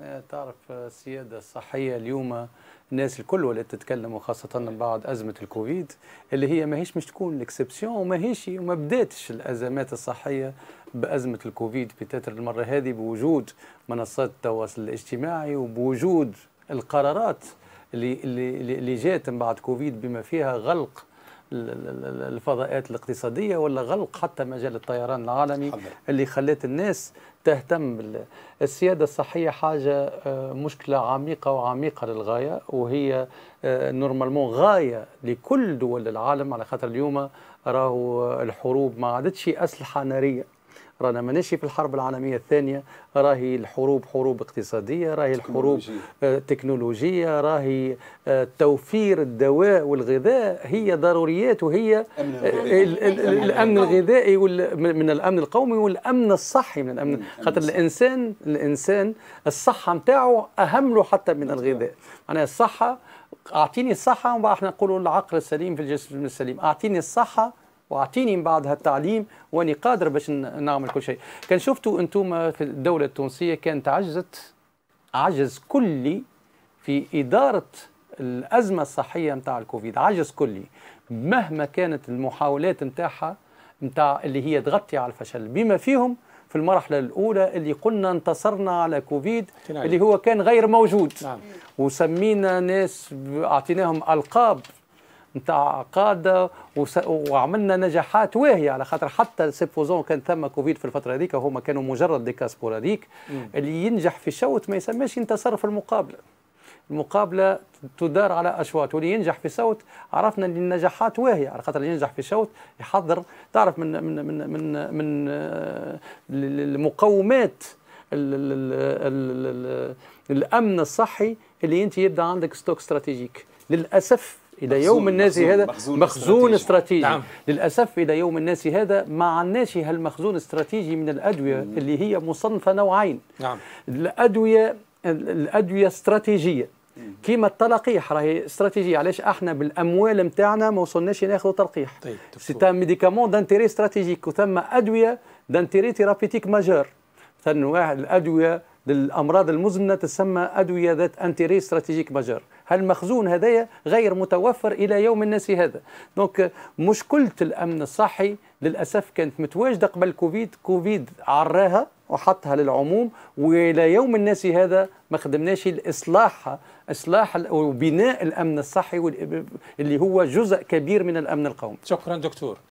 يعني تعرف السيادة الصحية اليوم الناس الكل ولات تتكلم وخاصة من بعد أزمة الكوفيد اللي هي ماهيش مش تكون الاكسبسيون وماهيش وما بداتش الأزمات الصحية بأزمة الكوفيد بتاتر المرة هذه بوجود منصات التواصل الاجتماعي وبوجود القرارات اللي اللي اللي جات من بعد كوفيد بما فيها غلق الفضاءات الاقتصادية ولا غلق حتى مجال الطيران العالمي حضر. اللي خلت الناس تهتم السيادة الصحية حاجة آه، مشكلة عميقة وعميقة للغاية وهي آه، نورمالمون غاية لكل دول العالم على خاطر اليوم راهو الحروب ما عادتش أسلحة نارية رانا ماناش في الحرب العالميه الثانيه راهي الحروب حروب اقتصاديه راهي الحروب تكنولوجيه آه، راهي آه، توفير الدواء والغذاء هي ضروريات وهي الامن الغذائي من الامن القومي والامن الصحي من الامن خاطر الانسان الانسان الصحه نتاعو اهم له حتى من الغذاء معناها الصحه اعطيني الصحه ومن احنا نقولوا العقل السليم في الجسم السليم اعطيني الصحه واعطيني من بعدها التعليم واني قادر باش نعمل كل شيء كان شفتوا انتم في الدوله التونسيه كانت عجزت عجز كلي في اداره الازمه الصحيه نتاع الكوفيد عجز كلي مهما كانت المحاولات نتاعها نتاع اللي هي تغطي على الفشل بما فيهم في المرحلة الأولى اللي قلنا انتصرنا على كوفيد اللي هو كان غير موجود نعم. وسمينا ناس أعطيناهم ألقاب نتاع قاده وعملنا نجاحات واهيه على خاطر حتى سيبوزون كان ثم كوفيد في الفتره هذيك هما كانوا مجرد ديكا سبوراديك اللي ينجح في الشوت ما يسماش ينتصر في المقابله المقابله تدار على اشواط واللي ينجح في صوت عرفنا ان النجاحات واهيه على خاطر اللي ينجح في صوت يحضر تعرف من من من من, من آه، المقومات الـ الـ الـ الامن الصحي اللي انت يبدا عندك ستوك استراتيجيك للاسف إلى يوم الناس هذا مخزون, مخزون استراتيجي نعم. للأسف إلى يوم الناس هذا ما عندناش هالمخزون الاستراتيجي من الأدوية مم. اللي هي مصنفة نوعين نعم. الأدوية الأدوية استراتيجية كيما التلقيح راهي استراتيجيه علاش احنا بالاموال نتاعنا ما وصلناش ناخذ تلقيح طيب سي ان ميديكامون دانتيري استراتيجيك وثم ادويه دانتيري ثيرابيتيك ماجور واحد الادويه للامراض المزمنه تسمى ادويه ذات انتيري استراتيجيك ماجور هالمخزون هذايا غير متوفر الى يوم الناس هذا دونك مشكله الامن الصحي للاسف كانت متواجده قبل كوفيد كوفيد عراها وحطها للعموم والى يوم الناس هذا ما خدمناش الاصلاح اصلاح وبناء الامن الصحي اللي هو جزء كبير من الامن القومي شكرا دكتور